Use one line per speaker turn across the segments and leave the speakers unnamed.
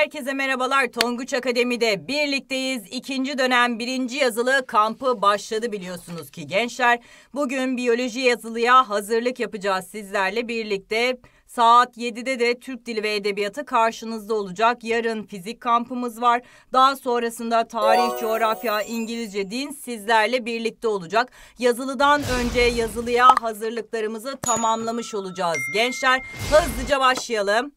Herkese merhabalar. Tonguç Akademi'de birlikteyiz. İkinci dönem birinci yazılı kampı başladı biliyorsunuz ki gençler. Bugün biyoloji yazılıya hazırlık yapacağız sizlerle birlikte. Saat 7'de de Türk Dili ve Edebiyatı karşınızda olacak. Yarın fizik kampımız var. Daha sonrasında tarih, coğrafya, İngilizce, din sizlerle birlikte olacak. Yazılıdan önce yazılıya hazırlıklarımızı tamamlamış olacağız. Gençler hızlıca başlayalım.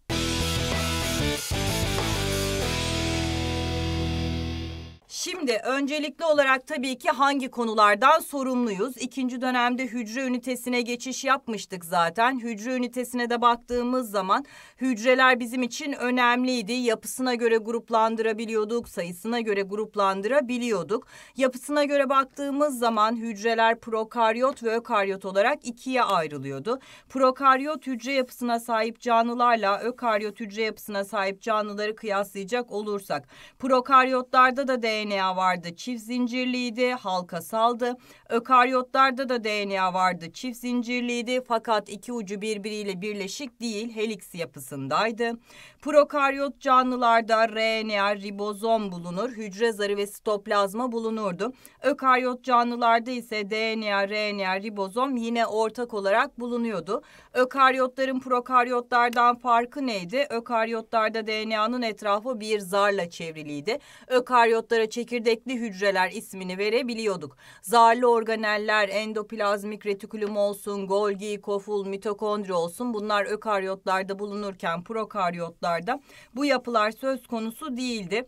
Şimdi öncelikli olarak tabii ki hangi konulardan sorumluyuz? İkinci dönemde hücre ünitesine geçiş yapmıştık zaten. Hücre ünitesine de baktığımız zaman hücreler bizim için önemliydi. Yapısına göre gruplandırabiliyorduk, sayısına göre gruplandırabiliyorduk. Yapısına göre baktığımız zaman hücreler prokaryot ve ökaryot olarak ikiye ayrılıyordu. Prokaryot hücre yapısına sahip canlılarla ökaryot hücre yapısına sahip canlıları kıyaslayacak olursak prokaryotlarda da DNA DNA vardı çift zincirliydi, halkasaldı. Ökaryotlarda da DNA vardı çift zincirliydi fakat iki ucu birbiriyle birleşik değil helix yapısındaydı. Prokaryot canlılarda RNA, ribozom bulunur, hücre zarı ve sitoplazma bulunurdu. Ökaryot canlılarda ise DNA, RNA, ribozom yine ortak olarak bulunuyordu. Ökaryotların prokaryotlardan farkı neydi? Ökaryotlarda DNA'nın etrafı bir zarla çevriliydi. Ökaryotlara çeşitli çekirdekli hücreler ismini verebiliyorduk. Zarlı organeller, endoplazmik retikülüm olsun, Golgi, koful, mitokondri olsun bunlar ökaryotlarda bulunurken prokaryotlarda bu yapılar söz konusu değildi.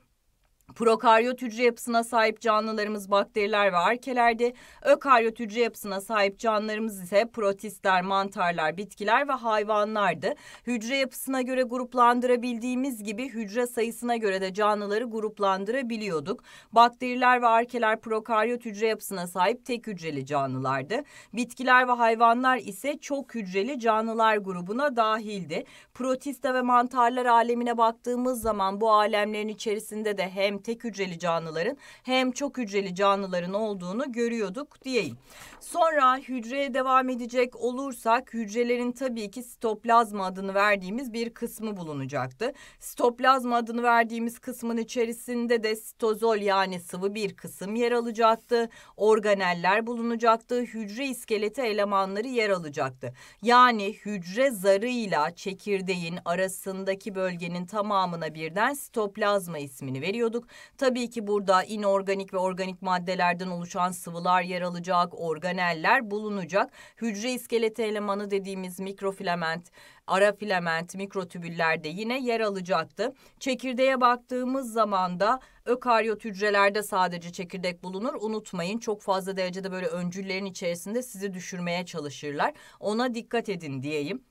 Prokaryot hücre yapısına sahip canlılarımız bakteriler ve arkelerde, ökaryot hücre yapısına sahip canlılarımız ise protistler, mantarlar, bitkiler ve hayvanlardı. Hücre yapısına göre gruplandırabildiğimiz gibi hücre sayısına göre de canlıları gruplandırabiliyorduk. Bakteriler ve arkeler prokaryot hücre yapısına sahip tek hücreli canlılardı. Bitkiler ve hayvanlar ise çok hücreli canlılar grubuna dahildi. Protista ve mantarlar alemine baktığımız zaman bu alemlerin içerisinde de hem hem tek hücreli canlıların hem çok hücreli canlıların olduğunu görüyorduk diyeyim. Sonra hücreye devam edecek olursak hücrelerin tabii ki sitoplazma adını verdiğimiz bir kısmı bulunacaktı. Sitoplazma adını verdiğimiz kısmın içerisinde de sitozol yani sıvı bir kısım yer alacaktı. Organeller bulunacaktı. Hücre iskeleti elemanları yer alacaktı. Yani hücre zarıyla çekirdeğin arasındaki bölgenin tamamına birden sitoplazma ismini veriyorduk. Tabii ki burada inorganik ve organik maddelerden oluşan sıvılar yer alacak, organeller bulunacak. Hücre iskeleti elemanı dediğimiz mikrofilament, ara filament, mikrotübüller yine yer alacaktı. Çekirdeğe baktığımız zaman da ökaryot hücrelerde sadece çekirdek bulunur. Unutmayın çok fazla derecede böyle öncüllerin içerisinde sizi düşürmeye çalışırlar. Ona dikkat edin diyeyim.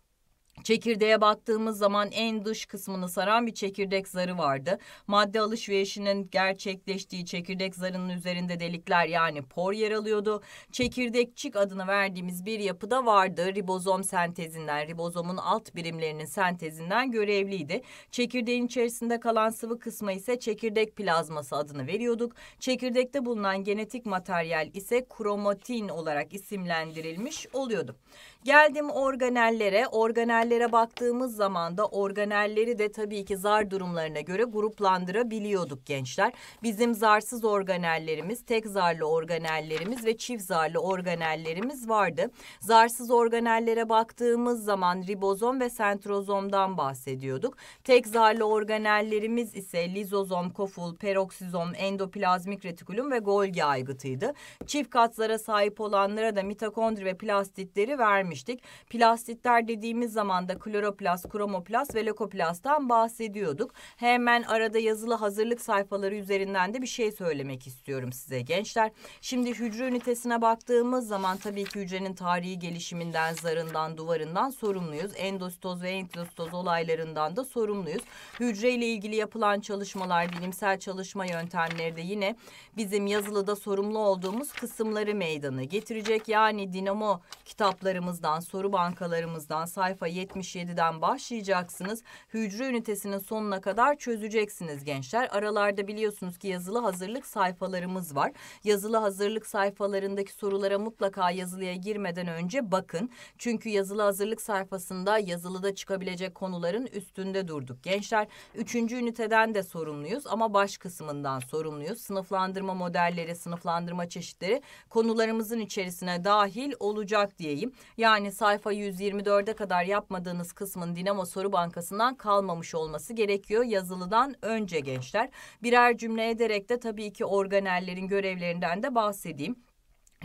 Çekirdeğe baktığımız zaman en dış kısmını saran bir çekirdek zarı vardı. Madde alışverişinin gerçekleştiği çekirdek zarının üzerinde delikler yani por yer alıyordu. Çekirdekçik adını verdiğimiz bir yapıda vardı. Ribozom sentezinden, ribozomun alt birimlerinin sentezinden görevliydi. Çekirdeğin içerisinde kalan sıvı kısmı ise çekirdek plazması adını veriyorduk. Çekirdekte bulunan genetik materyal ise kromatin olarak isimlendirilmiş oluyordu. Geldim organellere. Organellere baktığımız zaman da organelleri de tabii ki zar durumlarına göre gruplandırabiliyorduk gençler. Bizim zarsız organellerimiz, tek zarlı organellerimiz ve çift zarlı organellerimiz vardı. Zarsız organellere baktığımız zaman ribozom ve sentrozomdan bahsediyorduk. Tek zarlı organellerimiz ise lizozom, koful, peroksizom, endoplazmik retikulum ve Golgi aygıtıydı. Çift katlara sahip olanlara da mitokondri ve plastitleri vermiyorduk bahsetmiştik. Plastikler dediğimiz zaman da kloroplast, kromoplast ve leukoplasttan bahsediyorduk. Hemen arada yazılı hazırlık sayfaları üzerinden de bir şey söylemek istiyorum size gençler. Şimdi hücre ünitesine baktığımız zaman tabii ki hücrenin tarihi gelişiminden, zarından, duvarından sorumluyuz. Endositoz ve enterostoz olaylarından da sorumluyuz. Hücre ile ilgili yapılan çalışmalar, bilimsel çalışma yöntemleri de yine bizim yazılıda sorumlu olduğumuz kısımları meydana getirecek. Yani dinamo kitaplarımızda bankalarımızdan, soru bankalarımızdan sayfa 77'den başlayacaksınız. Hücre ünitesinin sonuna kadar çözeceksiniz gençler. Aralarda biliyorsunuz ki yazılı hazırlık sayfalarımız var. Yazılı hazırlık sayfalarındaki sorulara mutlaka yazılıya girmeden önce bakın. Çünkü yazılı hazırlık sayfasında yazılıda çıkabilecek konuların üstünde durduk. Gençler 3. üniteden de sorumluyuz ama baş kısmından sorumluyuz. Sınıflandırma modelleri, sınıflandırma çeşitleri konularımızın içerisine dahil olacak diyeyim. Yani yani sayfa 124'e kadar yapmadığınız kısmın Dinamo Soru Bankası'ndan kalmamış olması gerekiyor yazılıdan önce gençler. Birer cümle ederek de tabii ki organellerin görevlerinden de bahsedeyim.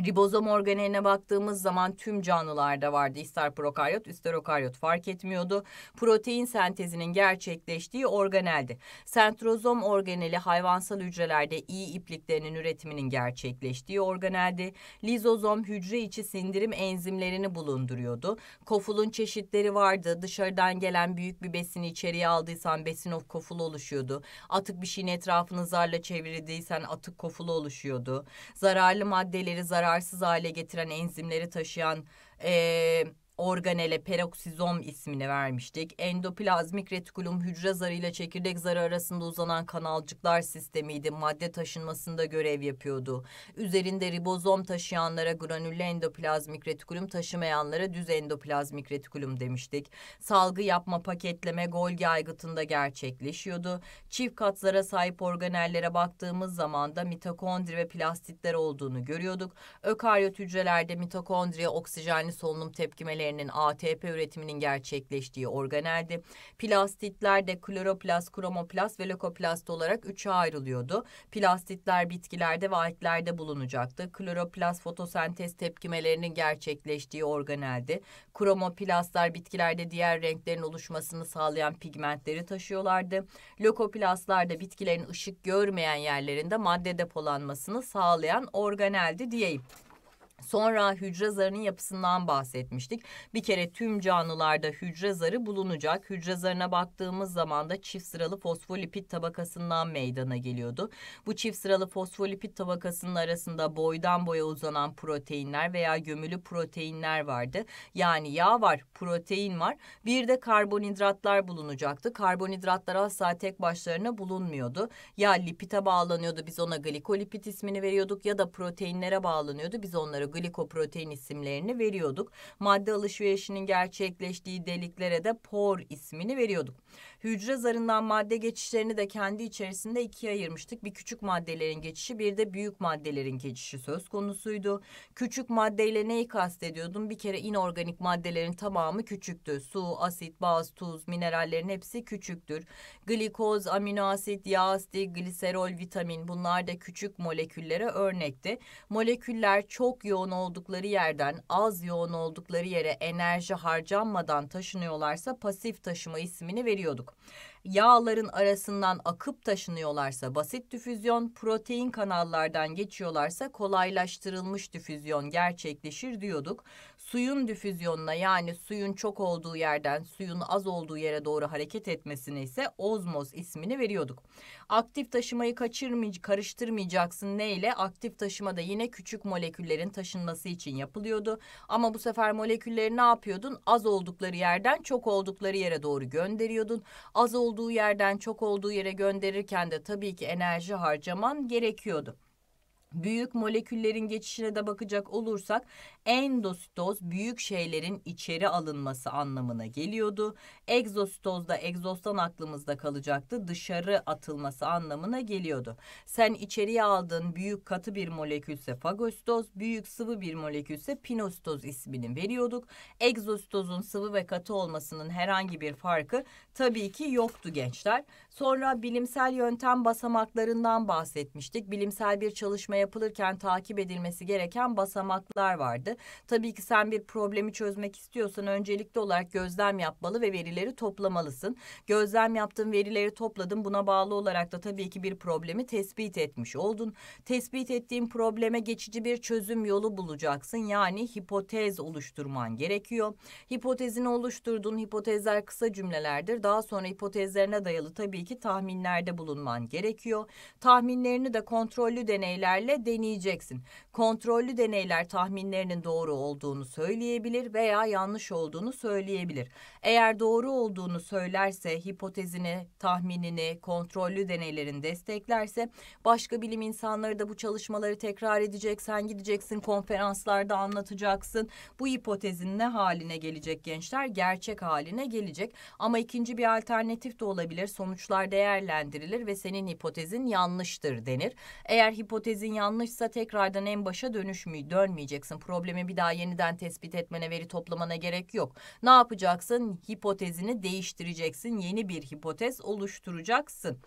Ribozom organeline baktığımız zaman tüm canlılarda vardı. İster prokaryot, ister okaryot fark etmiyordu. Protein sentezinin gerçekleştiği organeldi. Sentrozom organeli hayvansal hücrelerde iyi ipliklerinin üretiminin gerçekleştiği organeldi. Lizozom hücre içi sindirim enzimlerini bulunduruyordu. Kofulun çeşitleri vardı. Dışarıdan gelen büyük bir besini içeriye aldıysan besin of koful oluşuyordu. Atık bir şeyin etrafını zarla çevirdiysen atık kofulu oluşuyordu. Zararlı maddeleri zarar yararsız hale getiren enzimleri taşıyan e, organele peroksizom ismini vermiştik. Endoplazmik retikulum hücre zarı ile çekirdek zarı arasında uzanan kanalcıklar sistemiydi. Madde taşınmasında görev yapıyordu. Üzerinde ribozom taşıyanlara granüle endoplazmik retikulum, taşımayanlara düz endoplazmik retikulum demiştik. Salgı yapma paketleme Golgi aygıtında gerçekleşiyordu. Çift kat sahip organellere baktığımız zaman da mitokondri ve plastitler olduğunu görüyorduk. Ökaryot hücrelerde mitokondriye oksijenli solunum tepkimeli ürünlerinin ATP üretiminin gerçekleştiği organeldi. Plastitler de kloroplast, kromoplast ve lökoplast olarak üçe ayrılıyordu. Plastitler bitkilerde ve alglerde bulunacaktı. Kloroplast fotosentez tepkimelerinin gerçekleştiği organeldi. Kromoplastlar bitkilerde diğer renklerin oluşmasını sağlayan pigmentleri taşıyorlardı. Lökoplastlar da bitkilerin ışık görmeyen yerlerinde madde depolanmasını sağlayan organeldi diyeyim. Sonra hücre zarının yapısından bahsetmiştik. Bir kere tüm canlılarda hücre zarı bulunacak. Hücre zarına baktığımız zaman da çift sıralı fosfolipid tabakasından meydana geliyordu. Bu çift sıralı fosfolipid tabakasının arasında boydan boya uzanan proteinler veya gömülü proteinler vardı. Yani yağ var, protein var. Bir de karbonhidratlar bulunacaktı. Karbonhidratlar asla tek başlarına bulunmuyordu. Ya lipite bağlanıyordu biz ona glikolipid ismini veriyorduk ya da proteinlere bağlanıyordu biz onları glikoprotein isimlerini veriyorduk. Madde alışverişinin gerçekleştiği deliklere de por ismini veriyorduk. Hücre zarından madde geçişlerini de kendi içerisinde ikiye ayırmıştık. Bir küçük maddelerin geçişi bir de büyük maddelerin geçişi söz konusuydu. Küçük maddeyle neyi kastediyordum? Bir kere inorganik maddelerin tamamı küçüktü. Su, asit, baz, tuz, minerallerin hepsi küçüktür. Glikoz, amino asit, yağ asidi, gliserol, vitamin bunlar da küçük moleküllere örnekti. Moleküller çok yoğun oldukları yerden az yoğun oldukları yere enerji harcanmadan taşınıyorlarsa pasif taşıma ismini veriyor veriyorduk. Yağların arasından akıp taşınıyorlarsa basit difüzyon, protein kanallardan geçiyorlarsa kolaylaştırılmış difüzyon gerçekleşir diyorduk suyun difüzyonuna yani suyun çok olduğu yerden suyun az olduğu yere doğru hareket etmesine ise ozmoz ismini veriyorduk. Aktif taşımayı kaçırmay karıştırmayacaksın neyle? Aktif taşıma da yine küçük moleküllerin taşınması için yapılıyordu. Ama bu sefer molekülleri ne yapıyordun? Az oldukları yerden çok oldukları yere doğru gönderiyordun. Az olduğu yerden çok olduğu yere gönderirken de tabii ki enerji harcaman gerekiyordu. Büyük moleküllerin geçişine de bakacak olursak endositoz büyük şeylerin içeri alınması anlamına geliyordu. Egzositoz da egzostan aklımızda kalacaktı. Dışarı atılması anlamına geliyordu. Sen içeriye aldığın büyük katı bir molekülse fagositoz, büyük sıvı bir molekülse pinositoz ismini veriyorduk. Egzositozun sıvı ve katı olmasının herhangi bir farkı tabii ki yoktu gençler. Sonra bilimsel yöntem basamaklarından bahsetmiştik. Bilimsel bir çalışmaya yapılırken takip edilmesi gereken basamaklar vardı. Tabii ki sen bir problemi çözmek istiyorsan öncelikli olarak gözlem yapmalı ve verileri toplamalısın. Gözlem yaptın, verileri topladın. Buna bağlı olarak da tabii ki bir problemi tespit etmiş oldun. Tespit ettiğin probleme geçici bir çözüm yolu bulacaksın. Yani hipotez oluşturman gerekiyor. Hipotezini oluşturduğun Hipotezler kısa cümlelerdir. Daha sonra hipotezlerine dayalı tabii ki tahminlerde bulunman gerekiyor. Tahminlerini de kontrollü deneylerle ile deneyeceksin. Kontrollü deneyler tahminlerinin doğru olduğunu söyleyebilir veya yanlış olduğunu söyleyebilir. Eğer doğru olduğunu söylerse hipotezini, tahminini kontrollü deneylerin desteklerse başka bilim insanları da bu çalışmaları tekrar edecek. Sen gideceksin konferanslarda anlatacaksın. Bu hipotezin ne haline gelecek gençler? Gerçek haline gelecek. Ama ikinci bir alternatif de olabilir. Sonuçlar değerlendirilir ve senin hipotezin yanlıştır denir. Eğer hipotezin yanlışsa tekrardan en başa dönüşmüyor, dönmeyeceksin. Problemi bir daha yeniden tespit etmene, veri toplamana gerek yok. Ne yapacaksın? Hipotezini değiştireceksin. Yeni bir hipotez oluşturacaksın.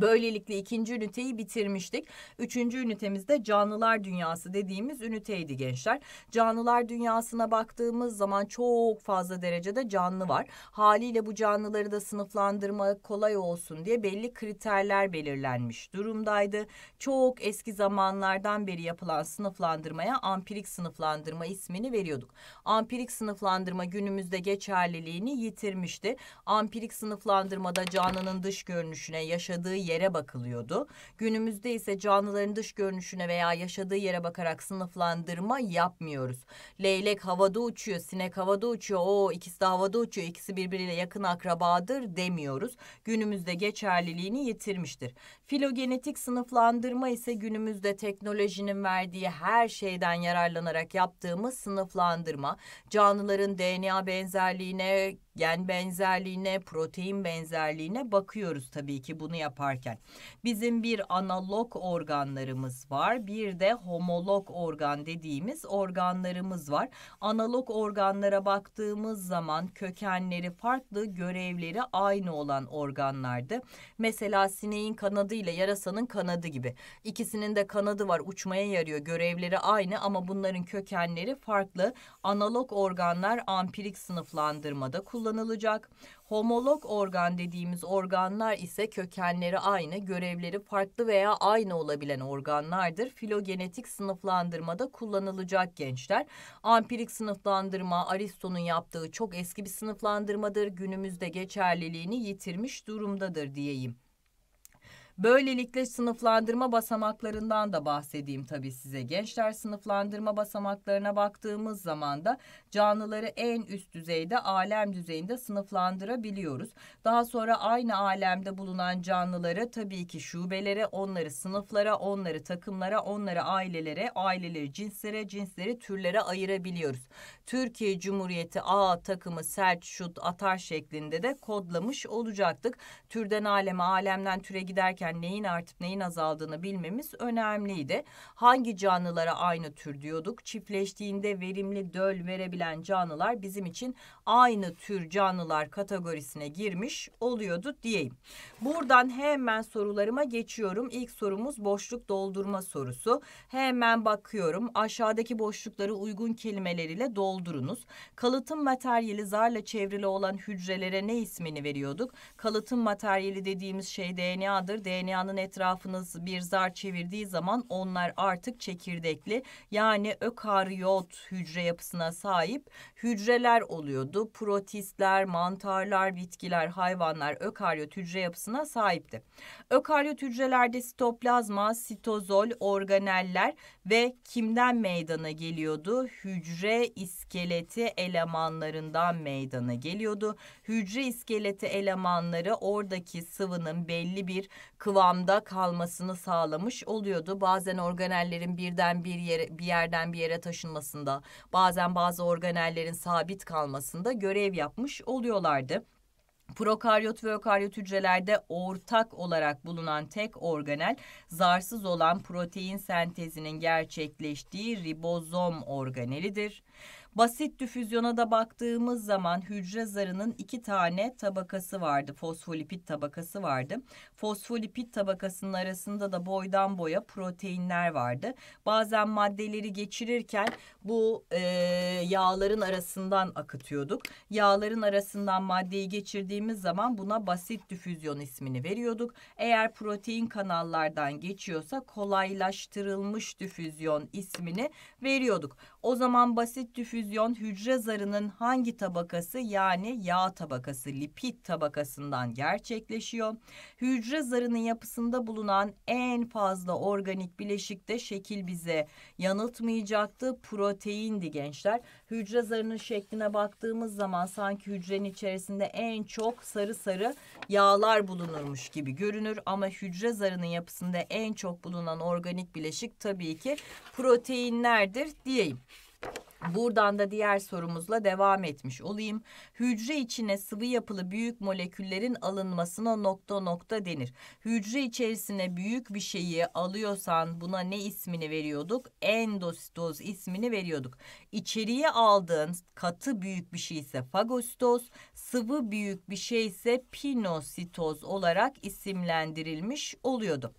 Böylelikle ikinci üniteyi bitirmiştik. Üçüncü ünitemizde canlılar dünyası dediğimiz üniteydi gençler. Canlılar dünyasına baktığımız zaman çok fazla derecede canlı var. Haliyle bu canlıları da sınıflandırma kolay olsun diye belli kriterler belirlenmiş durumdaydı. Çok eski zamanlardan beri yapılan sınıflandırmaya ampirik sınıflandırma ismini veriyorduk. Ampirik sınıflandırma günümüzde geçerliliğini yitirmişti. Ampirik sınıflandırmada canlının dış görünüşüne, yaşadığı yere bakılıyordu. Günümüzde ise canlıların dış görünüşüne veya yaşadığı yere bakarak sınıflandırma yapmıyoruz. Leylek havada uçuyor, sinek havada uçuyor, o ikisi de havada uçuyor, ikisi birbiriyle yakın akrabadır demiyoruz. Günümüzde geçerliliğini yitirmiştir. Filogenetik sınıflandırma ise günümüzde teknolojinin verdiği her şeyden yararlanarak yaptığımız sınıflandırma. Canlıların DNA benzerliğine, gen benzerliğine, protein benzerliğine bakıyoruz tabii ki bunu yapar yaparken. Bizim bir analog organlarımız var. Bir de homolog organ dediğimiz organlarımız var. Analog organlara baktığımız zaman kökenleri farklı, görevleri aynı olan organlardı. Mesela sineğin kanadı ile yarasanın kanadı gibi. ikisinin de kanadı var, uçmaya yarıyor. Görevleri aynı ama bunların kökenleri farklı. Analog organlar ampirik sınıflandırmada kullanılacak. Homolog organ dediğimiz organlar ise kökenleri aynı, görevleri farklı veya aynı olabilen organlardır. Filogenetik sınıflandırmada kullanılacak gençler. Ampirik sınıflandırma Aristo'nun yaptığı çok eski bir sınıflandırmadır. Günümüzde geçerliliğini yitirmiş durumdadır diyeyim. Böylelikle sınıflandırma basamaklarından da bahsedeyim tabii size. Gençler sınıflandırma basamaklarına baktığımız zaman da canlıları en üst düzeyde alem düzeyinde sınıflandırabiliyoruz. Daha sonra aynı alemde bulunan canlıları tabii ki şubelere, onları sınıflara, onları takımlara, onları ailelere, aileleri cinslere, cinsleri türlere ayırabiliyoruz. Türkiye Cumhuriyeti A takımı sert şut atar şeklinde de kodlamış olacaktık. Türden aleme, alemden türe giderken yaparken neyin artıp neyin azaldığını bilmemiz önemliydi. Hangi canlılara aynı tür diyorduk? Çiftleştiğinde verimli döl verebilen canlılar bizim için aynı tür canlılar kategorisine girmiş oluyordu diyeyim. Buradan hemen sorularıma geçiyorum. İlk sorumuz boşluk doldurma sorusu. Hemen bakıyorum. Aşağıdaki boşlukları uygun kelimeleriyle doldurunuz. Kalıtım materyali zarla çevrili olan hücrelere ne ismini veriyorduk? Kalıtım materyali dediğimiz şey DNA'dır. DNA DNA'nın etrafınız bir zar çevirdiği zaman onlar artık çekirdekli yani ökaryot hücre yapısına sahip hücreler oluyordu. Protistler, mantarlar, bitkiler, hayvanlar ökaryot hücre yapısına sahipti. Ökaryot hücrelerde sitoplazma, sitozol, organeller ve kimden meydana geliyordu? Hücre iskeleti elemanlarından meydana geliyordu. Hücre iskeleti elemanları oradaki sıvının belli bir kıvamda kalmasını sağlamış oluyordu. Bazen organellerin birden bir yere bir yerden bir yere taşınmasında, bazen bazı organellerin sabit kalmasında görev yapmış oluyorlardı. Prokaryot ve ökaryot hücrelerde ortak olarak bulunan tek organel zarsız olan protein sentezinin gerçekleştiği ribozom organelidir. Basit difüzyona da baktığımız zaman hücre zarının iki tane tabakası vardı. Fosfolipid tabakası vardı. Fosfolipid tabakasının arasında da boydan boya proteinler vardı. Bazen maddeleri geçirirken bu e, yağların arasından akıtıyorduk. Yağların arasından maddeyi geçirdiğimiz zaman buna basit difüzyon ismini veriyorduk. Eğer protein kanallardan geçiyorsa kolaylaştırılmış difüzyon ismini veriyorduk. O zaman basit difüzyon hücre zarının hangi tabakası yani yağ tabakası, lipid tabakasından gerçekleşiyor. Hücre zarının yapısında bulunan en fazla organik bileşik de şekil bize yanıltmayacaktı. Proteindi gençler. Hücre zarının şekline baktığımız zaman sanki hücrenin içerisinde en çok sarı sarı yağlar bulunurmuş gibi görünür ama hücre zarının yapısında en çok bulunan organik bileşik tabii ki proteinlerdir diyeyim. Buradan da diğer sorumuzla devam etmiş olayım. Hücre içine sıvı yapılı büyük moleküllerin alınmasına nokta nokta denir. Hücre içerisine büyük bir şeyi alıyorsan buna ne ismini veriyorduk? Endositoz ismini veriyorduk. İçeriye aldığın katı büyük bir şey ise fagositoz, sıvı büyük bir şey ise pinositoz olarak isimlendirilmiş oluyordu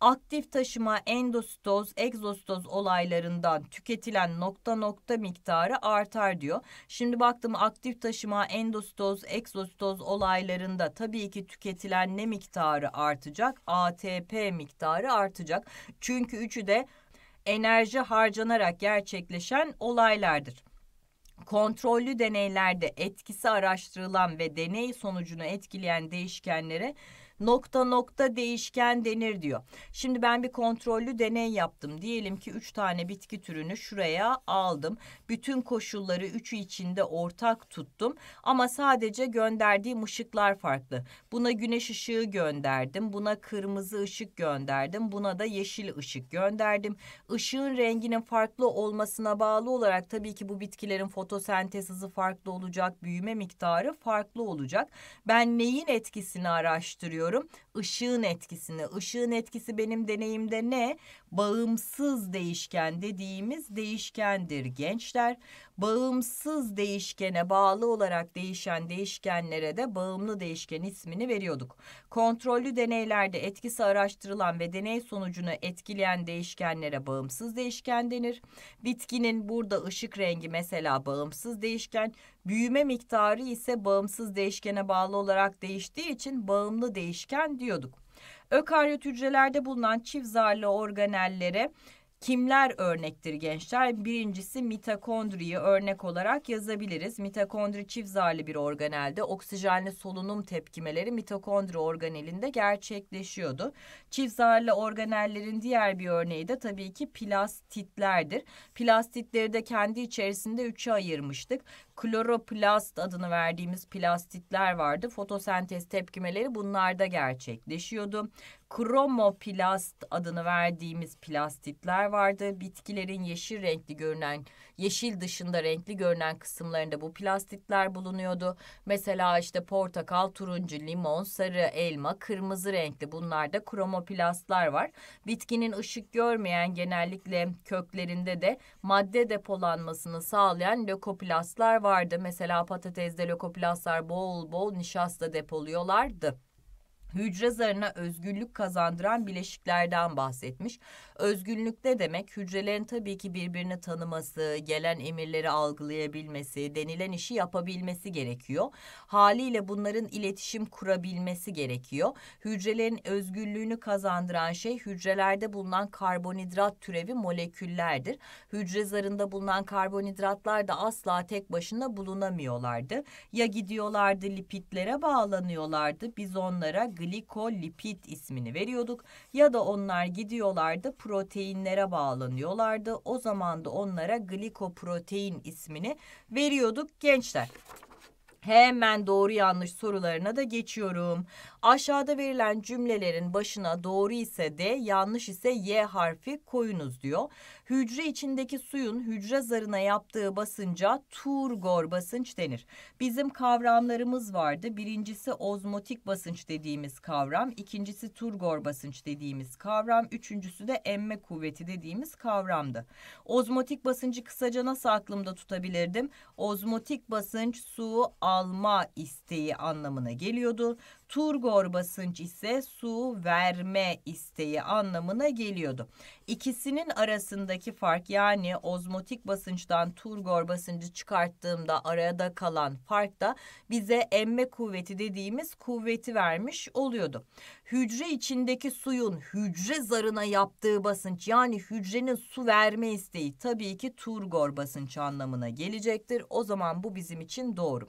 aktif taşıma endostoz, egzostoz olaylarından tüketilen nokta nokta miktarı artar diyor. Şimdi baktım aktif taşıma endostoz, egzostoz olaylarında tabii ki tüketilen ne miktarı artacak? ATP miktarı artacak. Çünkü üçü de enerji harcanarak gerçekleşen olaylardır. Kontrollü deneylerde etkisi araştırılan ve deney sonucunu etkileyen değişkenlere nokta nokta değişken denir diyor. Şimdi ben bir kontrollü deney yaptım. Diyelim ki üç tane bitki türünü şuraya aldım. Bütün koşulları üçü içinde ortak tuttum ama sadece gönderdiğim ışıklar farklı. Buna güneş ışığı gönderdim, buna kırmızı ışık gönderdim, buna da yeşil ışık gönderdim. Işığın renginin farklı olmasına bağlı olarak tabii ki bu bitkilerin fotosentez hızı farklı olacak, büyüme miktarı farklı olacak. Ben neyin etkisini araştırıyorum? ediyorum. Işığın etkisini. Işığın etkisi benim deneyimde ne? Bağımsız değişken dediğimiz değişkendir gençler. Bağımsız değişkene bağlı olarak değişen değişkenlere de bağımlı değişken ismini veriyorduk. Kontrollü deneylerde etkisi araştırılan ve deney sonucunu etkileyen değişkenlere bağımsız değişken denir. Bitkinin burada ışık rengi mesela bağımsız değişken, büyüme miktarı ise bağımsız değişkene bağlı olarak değiştiği için bağımlı değişken değişken diyorduk. Ökaryot hücrelerde bulunan çift zarlı organellere Kimler örnektir gençler? Birincisi mitokondriyi örnek olarak yazabiliriz. Mitokondri çift zarlı bir organelde oksijenli solunum tepkimeleri mitokondri organelinde gerçekleşiyordu. Çift zarlı organellerin diğer bir örneği de tabii ki plastitlerdir. Plastitleri de kendi içerisinde üçe ayırmıştık kloroplast adını verdiğimiz plastitler vardı. Fotosentez tepkimeleri bunlarda gerçekleşiyordu. Kromoplast adını verdiğimiz plastitler vardı. Bitkilerin yeşil renkli görünen, yeşil dışında renkli görünen kısımlarında bu plastitler bulunuyordu. Mesela işte portakal, turuncu, limon, sarı, elma, kırmızı renkli bunlarda kromoplastlar var. Bitkinin ışık görmeyen genellikle köklerinde de madde depolanmasını sağlayan lökoplastlar var vardı. Mesela patatesde lökoplastlar bol bol nişasta depoluyorlardı hücre zarına özgünlük kazandıran bileşiklerden bahsetmiş. Özgünlük ne demek? Hücrelerin tabii ki birbirini tanıması, gelen emirleri algılayabilmesi, denilen işi yapabilmesi gerekiyor. Haliyle bunların iletişim kurabilmesi gerekiyor. Hücrelerin özgünlüğünü kazandıran şey hücrelerde bulunan karbonhidrat türevi moleküllerdir. Hücre zarında bulunan karbonhidratlar da asla tek başına bulunamıyorlardı. Ya gidiyorlardı lipitlere bağlanıyorlardı, biz onlara glikolipid ismini veriyorduk. Ya da onlar gidiyorlardı proteinlere bağlanıyorlardı. O zaman da onlara glikoprotein ismini veriyorduk gençler. Hemen doğru yanlış sorularına da geçiyorum. Aşağıda verilen cümlelerin başına doğru ise D, yanlış ise Y harfi koyunuz diyor. Hücre içindeki suyun hücre zarına yaptığı basınca turgor basınç denir. Bizim kavramlarımız vardı. Birincisi ozmotik basınç dediğimiz kavram, ikincisi turgor basınç dediğimiz kavram, üçüncüsü de emme kuvveti dediğimiz kavramdı. Ozmotik basıncı kısaca nasıl aklımda tutabilirdim? Ozmotik basınç su, al alma isteği anlamına geliyordu. Turgor basınç ise su verme isteği anlamına geliyordu. İkisinin arasındaki fark yani ozmotik basınçtan turgor basıncı çıkarttığımda arada kalan fark da bize emme kuvveti dediğimiz kuvveti vermiş oluyordu. Hücre içindeki suyun hücre zarına yaptığı basınç yani hücrenin su verme isteği tabii ki turgor basınç anlamına gelecektir. O zaman bu bizim için doğru.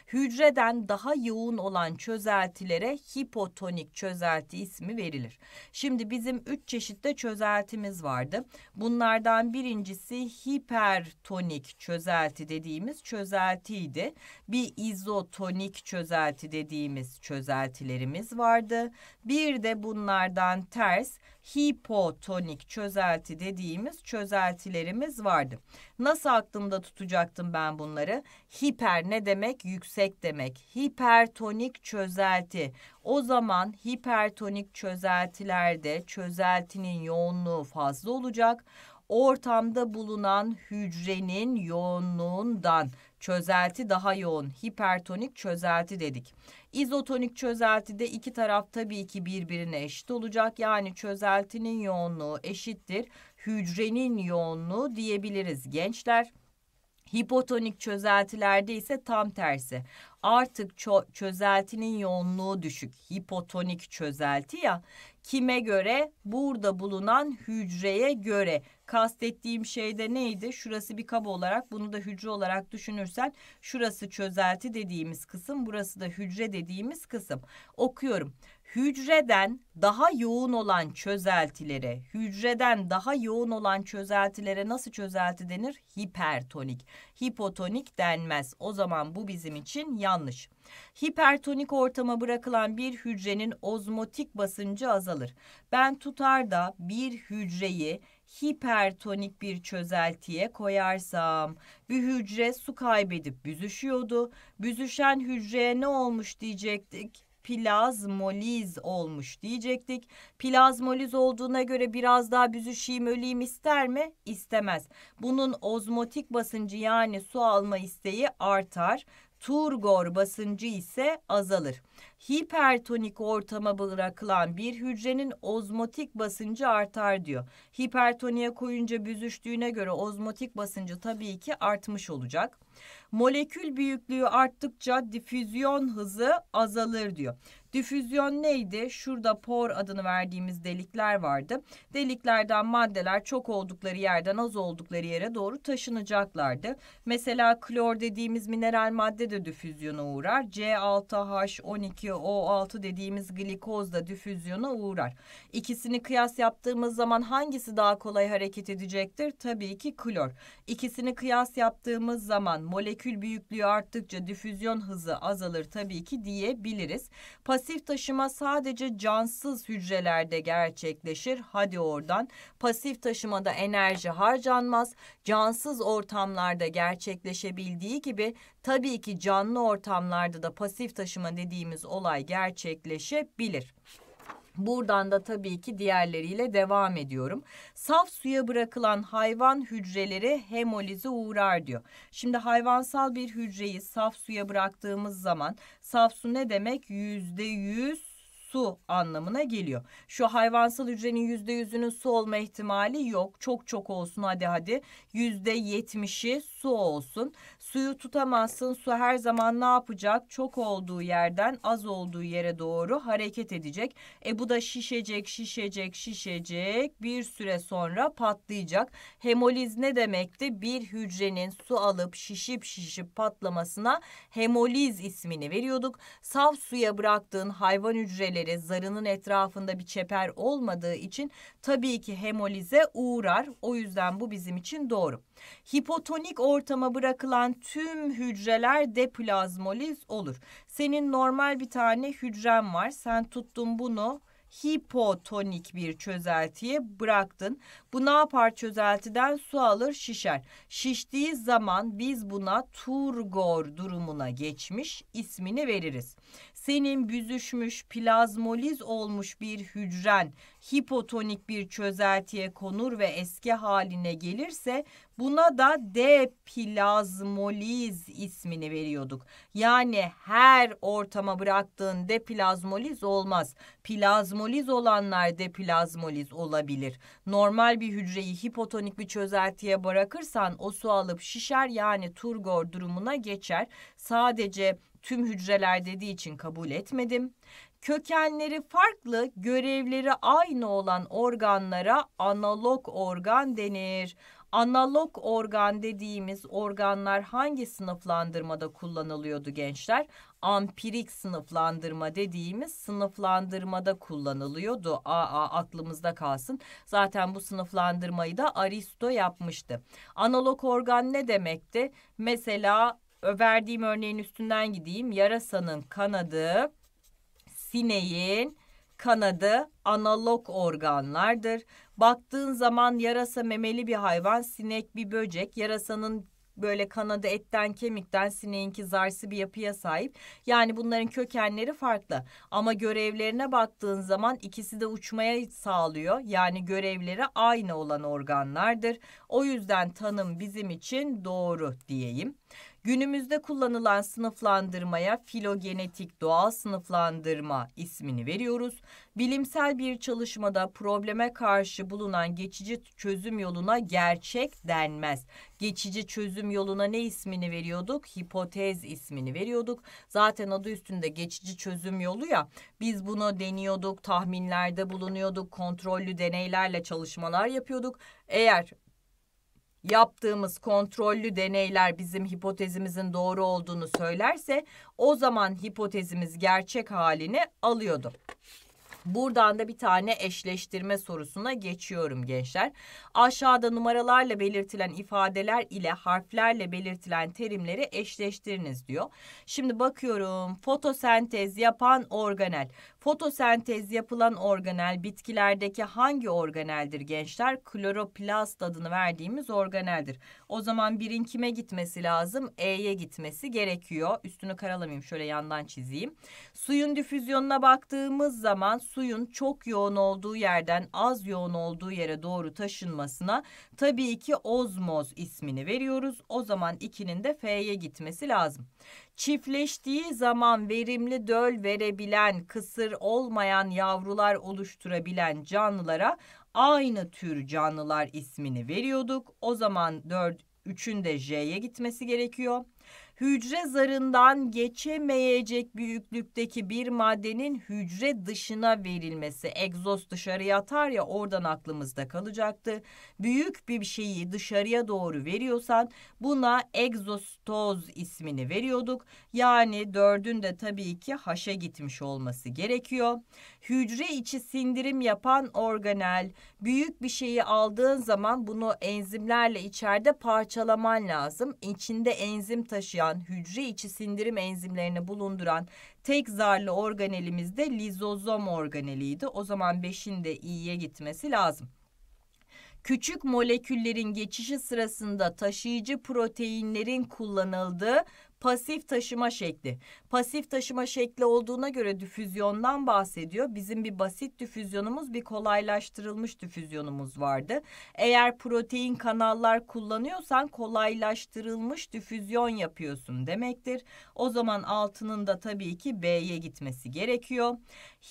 hücreden daha yoğun olan çözeltilere hipotonik çözelti ismi verilir. Şimdi bizim üç çeşitte çözeltimiz vardı. Bunlardan birincisi hipertonik çözelti dediğimiz çözeltiydi. Bir izotonik çözelti dediğimiz çözeltilerimiz vardı. Bir de bunlardan ters hipotonik çözelti dediğimiz çözeltilerimiz vardı. Nasıl aklımda tutacaktım ben bunları? Hiper ne demek? Yüksek yüksek demek. Hipertonik çözelti. O zaman hipertonik çözeltilerde çözeltinin yoğunluğu fazla olacak. Ortamda bulunan hücrenin yoğunluğundan çözelti daha yoğun. Hipertonik çözelti dedik. İzotonik çözeltide iki taraf tabii ki birbirine eşit olacak. Yani çözeltinin yoğunluğu eşittir hücrenin yoğunluğu diyebiliriz gençler. Hipotonik çözeltilerde ise tam tersi. Artık çözeltinin yoğunluğu düşük. Hipotonik çözelti ya. Kime göre? Burada bulunan hücreye göre. Kastettiğim şey de neydi? Şurası bir kabı olarak bunu da hücre olarak düşünürsen şurası çözelti dediğimiz kısım burası da hücre dediğimiz kısım. Okuyorum hücreden daha yoğun olan çözeltilere, hücreden daha yoğun olan çözeltilere nasıl çözelti denir? Hipertonik. Hipotonik denmez. O zaman bu bizim için yanlış. Hipertonik ortama bırakılan bir hücrenin ozmotik basıncı azalır. Ben tutar da bir hücreyi hipertonik bir çözeltiye koyarsam bir hücre su kaybedip büzüşüyordu. Büzüşen hücreye ne olmuş diyecektik? plazmoliz olmuş diyecektik. Plazmoliz olduğuna göre biraz daha büzüşeyim öleyim ister mi? İstemez. Bunun ozmotik basıncı yani su alma isteği artar. Turgor basıncı ise azalır hipertonik ortama bırakılan bir hücrenin ozmotik basıncı artar diyor. Hipertoniye koyunca büzüştüğüne göre ozmotik basıncı tabii ki artmış olacak. Molekül büyüklüğü arttıkça difüzyon hızı azalır diyor. Difüzyon neydi? Şurada por adını verdiğimiz delikler vardı. Deliklerden maddeler çok oldukları yerden az oldukları yere doğru taşınacaklardı. Mesela klor dediğimiz mineral madde de difüzyona uğrar. C6H12 o 6 dediğimiz glikoz da difüzyona uğrar. İkisini kıyas yaptığımız zaman hangisi daha kolay hareket edecektir? Tabii ki klor. İkisini kıyas yaptığımız zaman molekül büyüklüğü arttıkça difüzyon hızı azalır tabii ki diyebiliriz. Pasif taşıma sadece cansız hücrelerde gerçekleşir. Hadi oradan. Pasif taşımada enerji harcanmaz. Cansız ortamlarda gerçekleşebildiği gibi Tabii ki canlı ortamlarda da pasif taşıma dediğimiz olay gerçekleşebilir. Buradan da tabii ki diğerleriyle devam ediyorum. Saf suya bırakılan hayvan hücreleri hemolize uğrar diyor. Şimdi hayvansal bir hücreyi saf suya bıraktığımız zaman saf su ne demek? Yüzde yüz su anlamına geliyor. Şu hayvansal hücrenin yüzde yüzünün su olma ihtimali yok. Çok çok olsun hadi hadi. Yüzde yetmişi su olsun. Suyu tutamazsın. Su her zaman ne yapacak? Çok olduğu yerden az olduğu yere doğru hareket edecek. E bu da şişecek, şişecek, şişecek. Bir süre sonra patlayacak. Hemoliz ne demekti? Bir hücrenin su alıp şişip şişip patlamasına hemoliz ismini veriyorduk. Saf suya bıraktığın hayvan hücreleri zarının etrafında bir çeper olmadığı için tabii ki hemolize uğrar. O yüzden bu bizim için doğru. Hipotonik ortama bırakılan tüm hücreler deplazmoliz olur. Senin normal bir tane hücren var. Sen tuttun bunu hipotonik bir çözeltiye bıraktın. Bu ne yapar çözeltiden? Su alır şişer. Şiştiği zaman biz buna turgor durumuna geçmiş ismini veririz senin büzüşmüş plazmoliz olmuş bir hücren hipotonik bir çözeltiye konur ve eski haline gelirse buna da deplazmoliz ismini veriyorduk. Yani her ortama bıraktığın deplazmoliz olmaz. Plazmoliz olanlar deplazmoliz olabilir. Normal bir hücreyi hipotonik bir çözeltiye bırakırsan o su alıp şişer yani turgor durumuna geçer. Sadece tüm hücreler dediği için kabul etmedim. Kökenleri farklı, görevleri aynı olan organlara analog organ denir. Analog organ dediğimiz organlar hangi sınıflandırmada kullanılıyordu gençler? Ampirik sınıflandırma dediğimiz sınıflandırmada kullanılıyordu. Aa aklımızda kalsın. Zaten bu sınıflandırmayı da Aristo yapmıştı. Analog organ ne demekti? Mesela verdiğim örneğin üstünden gideyim. Yarasanın kanadı, sineğin kanadı analog organlardır. Baktığın zaman yarasa memeli bir hayvan, sinek bir böcek. Yarasanın böyle kanadı etten kemikten sineğinki zarsı bir yapıya sahip. Yani bunların kökenleri farklı. Ama görevlerine baktığın zaman ikisi de uçmaya sağlıyor. Yani görevleri aynı olan organlardır. O yüzden tanım bizim için doğru diyeyim. Günümüzde kullanılan sınıflandırmaya filogenetik doğal sınıflandırma ismini veriyoruz. Bilimsel bir çalışmada probleme karşı bulunan geçici çözüm yoluna gerçek denmez. Geçici çözüm yoluna ne ismini veriyorduk? Hipotez ismini veriyorduk. Zaten adı üstünde geçici çözüm yolu ya. Biz bunu deniyorduk, tahminlerde bulunuyorduk, kontrollü deneylerle çalışmalar yapıyorduk. Eğer Yaptığımız kontrollü deneyler bizim hipotezimizin doğru olduğunu söylerse o zaman hipotezimiz gerçek halini alıyordu. Buradan da bir tane eşleştirme sorusuna geçiyorum gençler. Aşağıda numaralarla belirtilen ifadeler ile harflerle belirtilen terimleri eşleştiriniz diyor. Şimdi bakıyorum fotosentez yapan organel. Fotosentez yapılan organel bitkilerdeki hangi organeldir gençler? Kloroplast adını verdiğimiz organeldir. O zaman birin kime gitmesi lazım? E'ye gitmesi gerekiyor. Üstünü karalamayayım şöyle yandan çizeyim. Suyun difüzyonuna baktığımız zaman suyun çok yoğun olduğu yerden az yoğun olduğu yere doğru taşınmasına tabii ki ozmoz ismini veriyoruz. O zaman ikinin de F'ye gitmesi lazım. Çiftleştiği zaman verimli döl verebilen, kısır olmayan yavrular oluşturabilen canlılara aynı tür canlılar ismini veriyorduk. O zaman 4 3'ün de J'ye gitmesi gerekiyor hücre zarından geçemeyecek büyüklükteki bir maddenin hücre dışına verilmesi. Egzoz dışarıya atar ya oradan aklımızda kalacaktı. Büyük bir şeyi dışarıya doğru veriyorsan buna egzostoz ismini veriyorduk. Yani dördün de tabii ki haşa gitmiş olması gerekiyor. Hücre içi sindirim yapan organel büyük bir şeyi aldığın zaman bunu enzimlerle içeride parçalaman lazım. İçinde enzim taşıyan oluşturan, hücre içi sindirim enzimlerini bulunduran tek zarlı organelimiz de lizozom organeliydi. O zaman 5'in de iyiye gitmesi lazım. Küçük moleküllerin geçişi sırasında taşıyıcı proteinlerin kullanıldığı pasif taşıma şekli. Pasif taşıma şekli olduğuna göre difüzyondan bahsediyor. Bizim bir basit difüzyonumuz, bir kolaylaştırılmış difüzyonumuz vardı. Eğer protein kanallar kullanıyorsan kolaylaştırılmış difüzyon yapıyorsun demektir. O zaman altının da tabii ki B'ye gitmesi gerekiyor.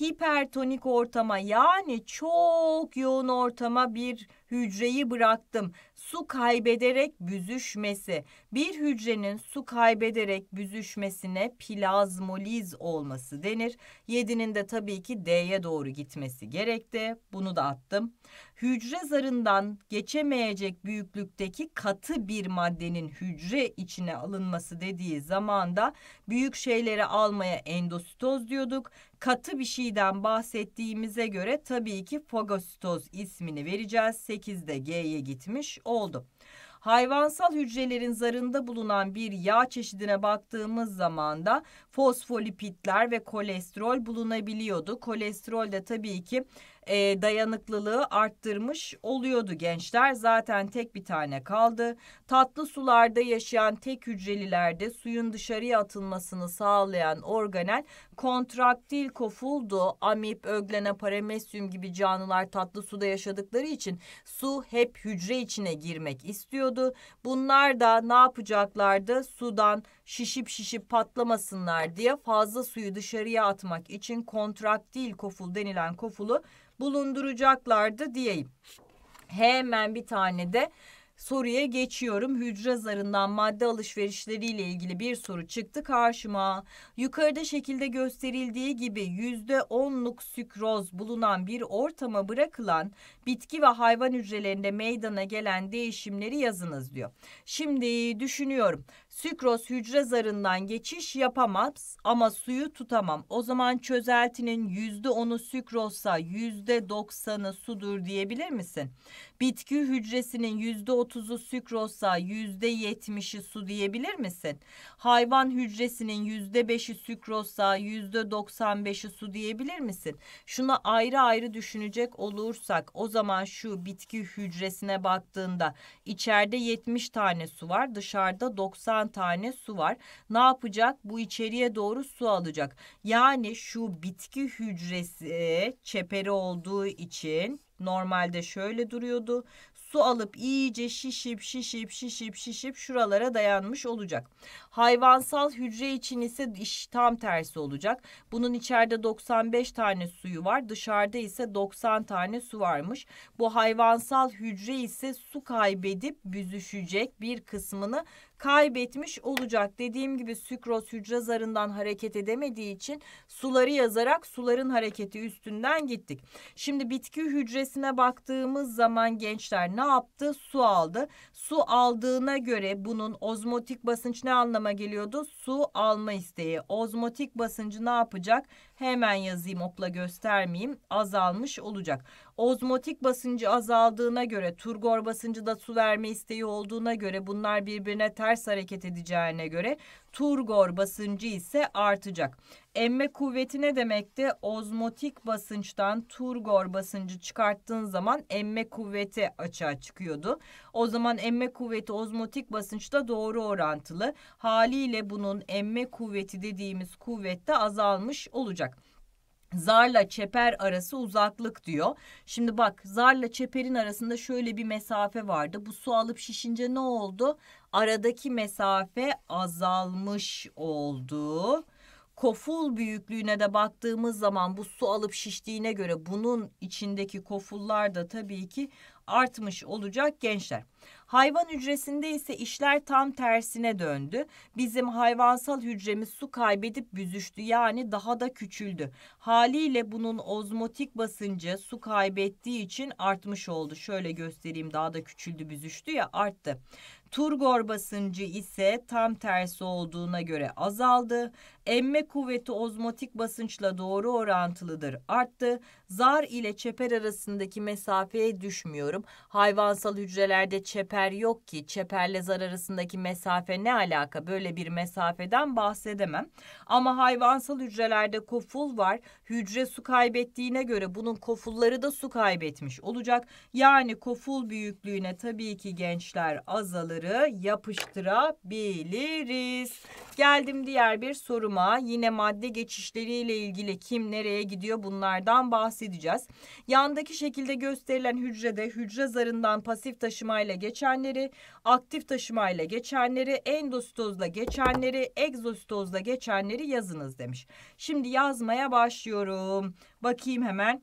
Hipertonik ortama yani çok yoğun ortama bir hücreyi bıraktım. Su kaybederek büzüşmesi. Bir hücrenin su kaybederek büzüşmesine plazmoliz olması denir. 7'nin de tabii ki D'ye doğru gitmesi gerekti. Bunu da attım. Hücre zarından geçemeyecek büyüklükteki katı bir maddenin hücre içine alınması dediği zaman da büyük şeyleri almaya endositoz diyorduk. Katı bir şeyden bahsettiğimize göre tabii ki fagositoz ismini vereceğiz. 8'de G'ye gitmiş oldu. Hayvansal hücrelerin zarında bulunan bir yağ çeşidine baktığımız zaman da fosfolipitler ve kolesterol bulunabiliyordu. Kolesterol de tabii ki e, dayanıklılığı arttırmış oluyordu gençler. Zaten tek bir tane kaldı. Tatlı sularda yaşayan tek hücrelilerde suyun dışarıya atılmasını sağlayan organel kontraktil kofuldu. Amip, öglena, paramesyum gibi canlılar tatlı suda yaşadıkları için su hep hücre içine girmek istiyordu. Bunlar da ne yapacaklardı? Sudan şişip şişip patlamasınlar diye fazla suyu dışarıya atmak için kontraktil koful denilen kofulu bulunduracaklardı diyeyim. Hemen bir tane de soruya geçiyorum. Hücre zarından madde alışverişleriyle ilgili bir soru çıktı karşıma. Yukarıda şekilde gösterildiği gibi yüzde onluk sükroz bulunan bir ortama bırakılan bitki ve hayvan hücrelerinde meydana gelen değişimleri yazınız diyor. Şimdi düşünüyorum. Sükroz hücre zarından geçiş yapamaz ama suyu tutamam. O zaman çözeltinin yüzde onu sükrozsa yüzde doksanı sudur diyebilir misin? Bitki hücresinin yüzde otuzu sükrozsa yüzde yetmişi su diyebilir misin? Hayvan hücresinin yüzde beşi sükrozsa yüzde doksan beşi su diyebilir misin? Şuna ayrı ayrı düşünecek olursak o zaman şu bitki hücresine baktığında içeride yetmiş tane su var dışarıda doksan 90 tane su var. Ne yapacak? Bu içeriye doğru su alacak. Yani şu bitki hücresi e, çeperi olduğu için normalde şöyle duruyordu. Su alıp iyice şişip şişip şişip şişip şuralara dayanmış olacak. Hayvansal hücre için ise iş tam tersi olacak. Bunun içeride 95 tane suyu var. Dışarıda ise 90 tane su varmış. Bu hayvansal hücre ise su kaybedip büzüşecek bir kısmını kaybetmiş olacak. Dediğim gibi sükroz hücre zarından hareket edemediği için suları yazarak suların hareketi üstünden gittik. Şimdi bitki hücresine baktığımız zaman gençler ne yaptı? Su aldı. Su aldığına göre bunun ozmotik basınç ne anlamı anlama geliyordu? Su alma isteği. Ozmotik basıncı ne yapacak? Hemen yazayım okla göstermeyeyim. Azalmış olacak ozmotik basıncı azaldığına göre, turgor basıncı da su verme isteği olduğuna göre bunlar birbirine ters hareket edeceğine göre turgor basıncı ise artacak. Emme kuvveti ne demekti? Ozmotik basınçtan turgor basıncı çıkarttığın zaman emme kuvveti açığa çıkıyordu. O zaman emme kuvveti ozmotik basınçta doğru orantılı. Haliyle bunun emme kuvveti dediğimiz kuvvet de azalmış olacak. Zarla çeper arası uzaklık diyor. Şimdi bak zarla çeperin arasında şöyle bir mesafe vardı. Bu su alıp şişince ne oldu? Aradaki mesafe azalmış oldu. Koful büyüklüğüne de baktığımız zaman bu su alıp şiştiğine göre bunun içindeki kofullar da tabii ki artmış olacak gençler. Hayvan hücresinde ise işler tam tersine döndü. Bizim hayvansal hücremiz su kaybedip büzüştü yani daha da küçüldü. Haliyle bunun ozmotik basıncı su kaybettiği için artmış oldu. Şöyle göstereyim daha da küçüldü büzüştü ya arttı. Turgor basıncı ise tam tersi olduğuna göre azaldı. Emme kuvveti ozmotik basınçla doğru orantılıdır arttı. Zar ile çeper arasındaki mesafeye düşmüyorum. Hayvansal hücrelerde çeper yok ki çeperle zar arasındaki mesafe ne alaka böyle bir mesafeden bahsedemem. Ama hayvansal hücrelerde koful var. Hücre su kaybettiğine göre bunun kofulları da su kaybetmiş olacak. Yani koful büyüklüğüne tabii ki gençler azalır cevapları yapıştırabiliriz. Geldim diğer bir soruma. Yine madde geçişleriyle ilgili kim nereye gidiyor bunlardan bahsedeceğiz. Yandaki şekilde gösterilen hücrede hücre zarından pasif taşımayla geçenleri, aktif taşımayla geçenleri, endositozla geçenleri, egzositozla geçenleri yazınız demiş. Şimdi yazmaya başlıyorum. Bakayım hemen.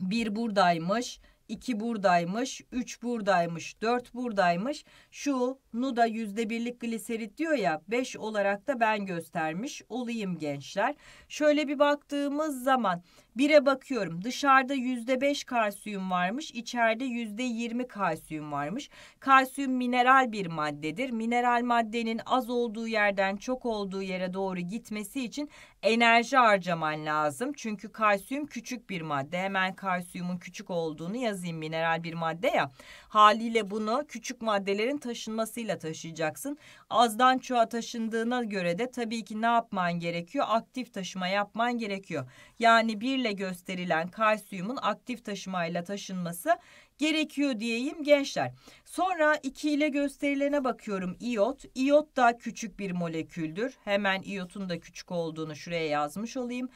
Bir buradaymış. 2 buradaymış, 3 buradaymış, 4 buradaymış. Şu NUDA %1'lik gliserit diyor ya 5 olarak da ben göstermiş olayım gençler. Şöyle bir baktığımız zaman Bire bakıyorum dışarıda yüzde beş kalsiyum varmış içeride yüzde yirmi kalsiyum varmış. Kalsiyum mineral bir maddedir. Mineral maddenin az olduğu yerden çok olduğu yere doğru gitmesi için enerji harcaman lazım. Çünkü kalsiyum küçük bir madde. Hemen kalsiyumun küçük olduğunu yazayım mineral bir madde ya. Haliyle bunu küçük maddelerin taşınmasıyla taşıyacaksın. Azdan çoğa taşındığına göre de tabii ki ne yapman gerekiyor? Aktif taşıma yapman gerekiyor yani birle gösterilen kalsiyumun aktif taşımayla taşınması gerekiyor diyeyim gençler. Sonra 2 ile gösterilene bakıyorum iot. İot da küçük bir moleküldür. Hemen iotun da küçük olduğunu şuraya yazmış olayım.